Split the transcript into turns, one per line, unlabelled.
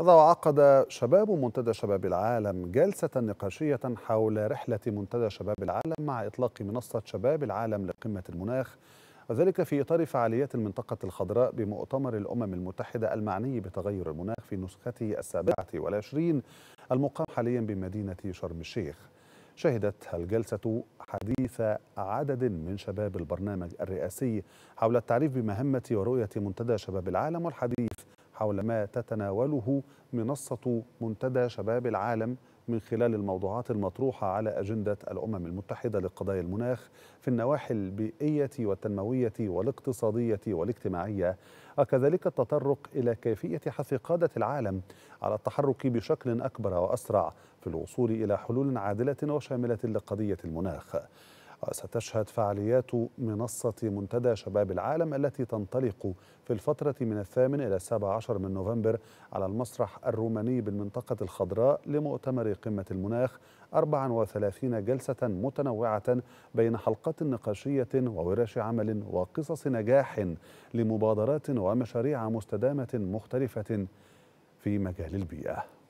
هذا وعقد شباب منتدى شباب العالم جلسة نقاشية حول رحلة منتدى شباب العالم مع إطلاق منصة شباب العالم لقمة المناخ وذلك في إطار فعاليات المنطقة الخضراء بمؤتمر الأمم المتحدة المعني بتغير المناخ في نسخته السابعة والعشرين المقام حاليا بمدينة شرم الشيخ شهدت الجلسة حديث عدد من شباب البرنامج الرئاسي حول التعريف بمهمة ورؤية منتدى شباب العالم والحديث حول ما تتناوله منصة منتدى شباب العالم من خلال الموضوعات المطروحة على أجندة الأمم المتحدة لقضايا المناخ في النواحي البيئية والتنموية والاقتصادية والاجتماعية وكذلك التطرق إلى كيفية حث قادة العالم على التحرك بشكل أكبر وأسرع في الوصول إلى حلول عادلة وشاملة لقضية المناخ وستشهد فعاليات منصة منتدى شباب العالم التي تنطلق في الفترة من الثامن إلى السابع عشر من نوفمبر على المسرح الروماني بالمنطقة الخضراء لمؤتمر قمة المناخ 34 جلسة متنوعة بين حلقات نقاشية وورش عمل وقصص نجاح لمبادرات ومشاريع مستدامة مختلفة في مجال البيئة